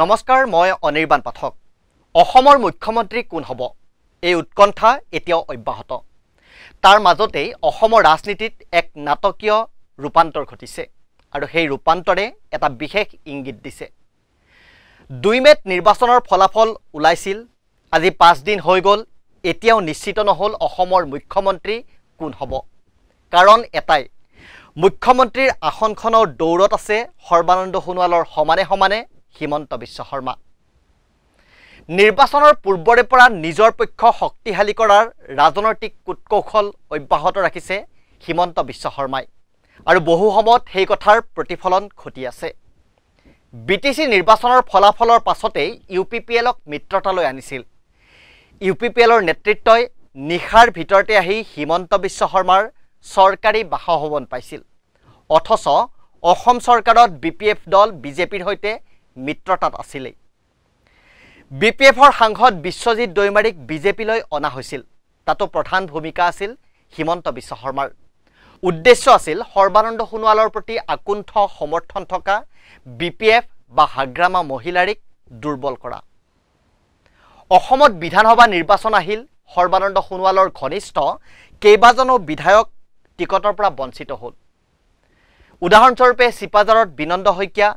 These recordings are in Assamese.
নমস্কাৰ মই অনিৰ্বাণ পাঠক অসমৰ মুখ্যমন্ত্ৰী কোন হ'ব এই উৎকণ্ঠা এতিয়াও অব্যাহত তাৰ মাজতেই অসমৰ ৰাজনীতিত এক নাটকীয় ৰূপান্তৰ ঘটিছে আৰু সেই ৰূপান্তৰে এটা বিশেষ ইংগিত দিছে দুই মেট নিৰ্বাচনৰ ফলাফল ওলাইছিল আজি পাঁচদিন হৈ গ'ল এতিয়াও নিশ্চিত নহ'ল অসমৰ মুখ্যমন্ত্ৰী কোন হ'ব কাৰণ এটাই মুখ্যমন্ত্ৰীৰ আসনখনৰ দৌৰত আছে সৰ্বানন্দ সোণোৱালৰ সমানে সমানে হিমন্ত বিশ্ব শৰ্মা নিৰ্বাচনৰ পূৰ্বৰে পৰা নিজৰ পক্ষ শক্তিশালী কৰাৰ ৰাজনৈতিক কুটকৌশল অব্যাহত ৰাখিছে হিমন্ত বিশ্ব শৰ্মাই আৰু বহু সময়ত সেই কথাৰ প্ৰতিফলন ঘটি আছে বি টি চি নিৰ্বাচনৰ ফলাফলৰ পাছতেই ইউ পি পি এলক মিত্ৰতালৈ আনিছিল ইউ পি পি এলৰ নেতৃত্বই নিশাৰ ভিতৰতে আহি হিমন্ত বিশ্ব শৰ্মাৰ চৰকাৰী বাসভৱন পাইছিল অথচ অসম চৰকাৰত বি পি এফ দল বিজেপিৰ সৈতে মিত্ৰতাত আছিলেই বি পি এফৰ সাংসদ বিশ্বজিৎ দৈমাৰীক বিজেপিলৈ অনা হৈছিল তাতো প্ৰধান ভূমিকা আছিল হিমন্ত বিশ্ব শৰ্মাৰ উদ্দেশ্য আছিল সৰ্বানন্দ সোণোৱালৰ প্ৰতি আকুণ্ঠ সমৰ্থন থকা বি পি এফ বা হাগ্ৰামা মহিলাৰীক দুৰ্বল কৰা অসমত বিধানসভা নিৰ্বাচন আহিল সৰ্বানন্দ সোণোৱালৰ ঘনিষ্ঠ কেইবাজনো বিধায়ক টিকটৰ পৰা বঞ্চিত হ'ল উদাহৰণস্বৰূপে চিপাজাৰত বিনন্দ শইকীয়া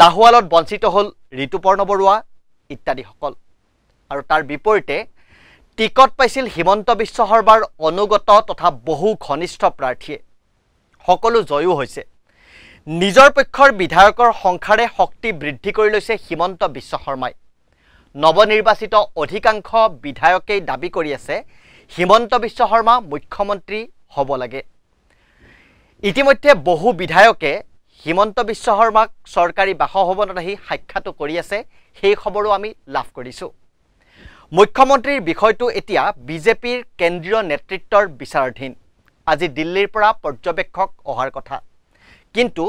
লাহোৱালত বঞ্চিত হ'ল ঋতুপৰ্ণ বৰুৱা ইত্যাদিসকল আৰু তাৰ বিপৰীতে টিকট পাইছিল হিমন্ত বিশ্ব শৰ্মাৰ অনুগত তথা বহু ঘনিষ্ঠ প্ৰাৰ্থীয়ে সকলো জয়ো হৈছে নিজৰ পক্ষৰ বিধায়কৰ সংখ্যাৰে শক্তি বৃদ্ধি কৰি লৈছে হিমন্ত বিশ্ব শৰ্মাই নৱ নিৰ্বাচিত অধিকাংশ বিধায়কেই দাবী কৰি আছে হিমন্ত বিশ্ব শৰ্মা মুখ্যমন্ত্ৰী হ'ব লাগে ইতিমধ্যে বহু বিধায়কে হিমন্ত বিশ্ব শৰ্মাক চৰকাৰী বাসভৱনত আহি সাক্ষাতো কৰি আছে সেই খবৰো আমি লাভ কৰিছোঁ মুখ্যমন্ত্ৰীৰ বিষয়টো এতিয়া বিজেপিৰ কেন্দ্ৰীয় নেতৃত্বৰ বিচাৰাধীন আজি দিল্লীৰ পৰা পৰ্যবেক্ষক অহাৰ কথা কিন্তু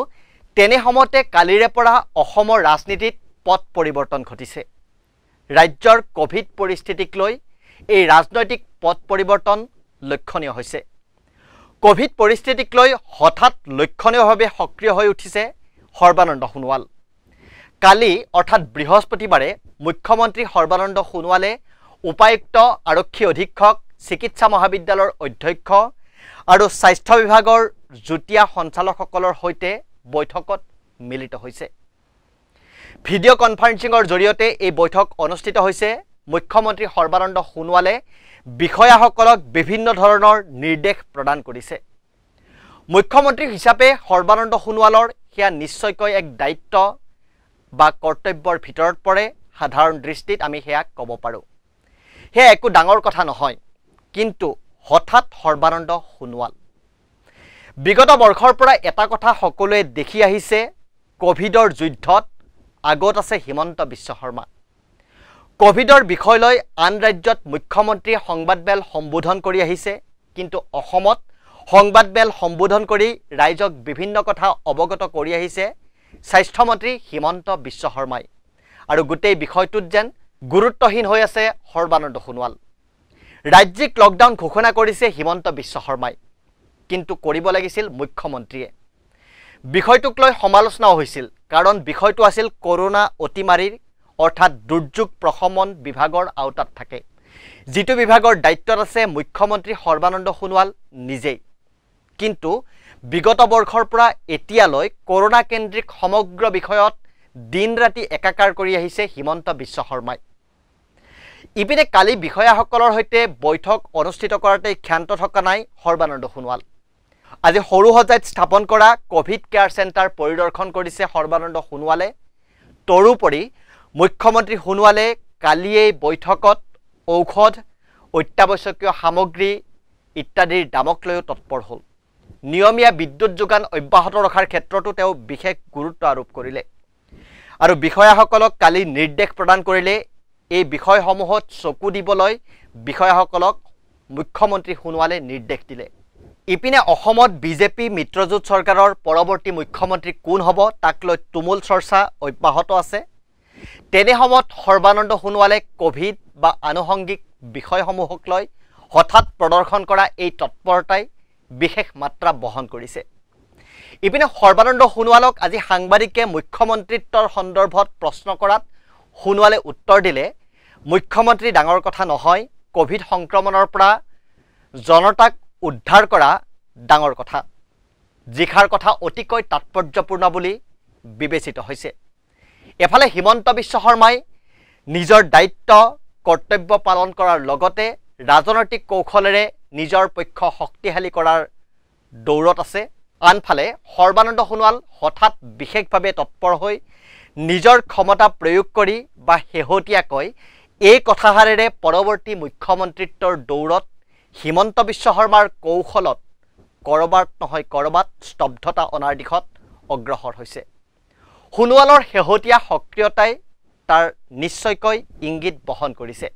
তেনে সময়তে কালিৰে পৰা অসমৰ ৰাজনীতিত পথ পৰিৱৰ্তন ঘটিছে ৰাজ্যৰ কভিড পৰিস্থিতিক লৈ এই ৰাজনৈতিক পথ পৰিৱৰ্তন লক্ষণীয় হৈছে কোভিড পৰিস্থিতিক হঠাৎ লক্ষণীয়ভাবে সক্ৰিয় হয়ে উঠিছে সৰ্বানন্দ সোণোৱাল কালি অৰ্থাৎ বৃহস্পতিবাৰে মুখ্যমন্ত্ৰী সৰ্বানন্দ সোণোৱালে উপায়ুক্ত আরক্ষী অধীক্ষক চিকিৎসা মহাবিদ্যালয়ের অধ্যক্ষ আর স্বাস্থ্য বিভাগের যুটিয়া সঞ্চালকসকলের সঙ্গে বৈঠকত মিলিত হয়েছে ভিডিও কনফারেন্সিংয়ের জড়িয়ে এই বৈঠক অনুষ্ঠিত হয়েছে মুখ্যমন্ত্ৰী সৰ্বানন্দ সোণোৱালে বিষয়াসকলক বিভিন্ন ধৰণৰ নিৰ্দেশ প্ৰদান কৰিছে মুখ্যমন্ত্ৰী হিচাপে সৰ্বানন্দ সোণোৱালৰ সেয়া নিশ্চয়কৈ এক দায়িত্ব বা কৰ্তব্যৰ ভিতৰত পৰে সাধাৰণ দৃষ্টিত আমি সেয়া ক'ব পাৰোঁ সেয়া একো ডাঙৰ কথা নহয় কিন্তু হঠাৎ সৰ্বানন্দ সোণোৱাল বিগত বৰ্ষৰ পৰা এটা কথা সকলোৱে দেখি আহিছে ক'ভিডৰ যুদ্ধত আগত আছে হিমন্ত বিশ্ব শৰ্মা কোভিডৰ বিষয় লৈ আন ৰাজ্যত মুখ্যমন্ত্ৰীয়ে সংবাদমেল সম্বোধন কৰি আহিছে কিন্তু অসমত সংবাদমেল সম্বোধন কৰি ৰাইজক বিভিন্ন কথা অৱগত কৰি আহিছে স্বাস্থ্যমন্ত্ৰী হিমন্ত বিশ্ব শৰ্মাই আৰু গোটেই বিষয়টোত যেন গুৰুত্বহীন হৈ আছে সৰ্বানন্দ সোণোৱাল ৰাজ্যিক লকডাউন ঘোষণা কৰিছে হিমন্ত বিশ্ব শৰ্মাই কিন্তু কৰিব লাগিছিল মুখ্যমন্ত্ৰীয়ে বিষয়টোক লৈ সমালোচনাও হৈছিল কাৰণ বিষয়টো আছিল কৰোণা অতিমাৰীৰ অৰ্থাৎ দুৰ্যোগ প্ৰশমন বিভাগৰ আওতাত থাকে যিটো বিভাগৰ দায়িত্বত আছে মুখ্যমন্ত্ৰী সৰ্বানন্দ সোণোৱাল নিজেই কিন্তু বিগত বৰ্ষৰ পৰা এতিয়ালৈ কৰোণা কেন্দ্ৰিক সমগ্ৰ বিষয়ত দিন ৰাতি একাকাৰ কৰি আহিছে হিমন্ত বিশ্ব শৰ্মাই ইপিনে কালি বিষয়াসকলৰ সৈতে বৈঠক অনুষ্ঠিত কৰাতেই ক্ষান্ত থকা নাই সৰ্বানন্দ সোণোৱাল আজি সৰু সজাইত স্থাপন কৰা কভিড কেয়াৰ চেণ্টাৰ পৰিদৰ্শন কৰিছে সৰ্বানন্দ সোণোৱালে তদুপৰি মুখ্যমন্ত্ৰী সোণোৱালে কালি এই বৈঠকত ঔষধ অত্যাৱশ্যকীয় সামগ্ৰী ইত্যাদিৰ দামক লৈও তৎপৰ হ'ল নিয়মীয়া বিদ্যুৎ যোগান অব্যাহত ৰখাৰ ক্ষেত্ৰতো তেওঁ বিশেষ গুৰুত্ব আৰোপ কৰিলে আৰু বিষয়াসকলক কালি নিৰ্দেশ প্ৰদান কৰিলে এই বিষয়সমূহত চকু দিবলৈ বিষয়াসকলক মুখ্যমন্ত্ৰী সোণোৱালে নিৰ্দেশ দিলে ইপিনে অসমত বিজেপি মিত্ৰজোঁট চৰকাৰৰ পৰৱৰ্তী মুখ্যমন্ত্ৰী কোন হ'ব তাক লৈ তুমুল চৰ্চা অব্যাহত আছে তেনে সময়ত সৰ্বানন্দ সোণোৱালে কভিড বা আনুষংগিক বিষয়সমূহক লৈ হঠাৎ প্ৰদৰ্শন কৰা এই তৎপৰতাই বিশেষ মাত্ৰা বহন কৰিছে ইপিনে সৰ্বানন্দ সোণোৱালক আজি সাংবাদিকে মুখ্যমন্ত্ৰীত্বৰ সন্দৰ্ভত প্ৰশ্ন কৰাত সোণোৱালে উত্তৰ দিলে মুখ্যমন্ত্ৰী ডাঙৰ কথা নহয় কভিড সংক্ৰমণৰ পৰা জনতাক উদ্ধাৰ কৰা ডাঙৰ কথা জিখাৰ কথা অতিকৈ তাৎপৰ্যপূৰ্ণ বুলি বিবেচিত হৈছে এফালে হিমন্ত বিশ্ব শৰ্মাই নিজৰ দায়িত্ব কৰ্তব্য পালন কৰাৰ লগতে ৰাজনৈতিক কৌশলেৰে নিজৰ পক্ষ শক্তিশালী কৰাৰ দৌৰত আছে আনফালে সৰ্বানন্দ সোণোৱাল হঠাৎ বিশেষভাৱে তৎপৰ হৈ নিজৰ ক্ষমতা প্ৰয়োগ কৰি বা শেহতীয়াকৈ এই কথাষাৰেৰে পৰৱৰ্তী মুখ্যমন্ত্ৰীত্বৰ দৌৰত হিমন্ত বিশ্ব শৰ্মাৰ কৌশলত ক'ৰবাত নহয় ক'ৰবাত স্তব্ধতা অনাৰ দিশত অগ্ৰসৰ হৈছে সোণোৱালৰ শেহতীয়া সক্ৰিয়তাই তাৰ নিশ্চয়কৈ ইংগিত বহন কৰিছে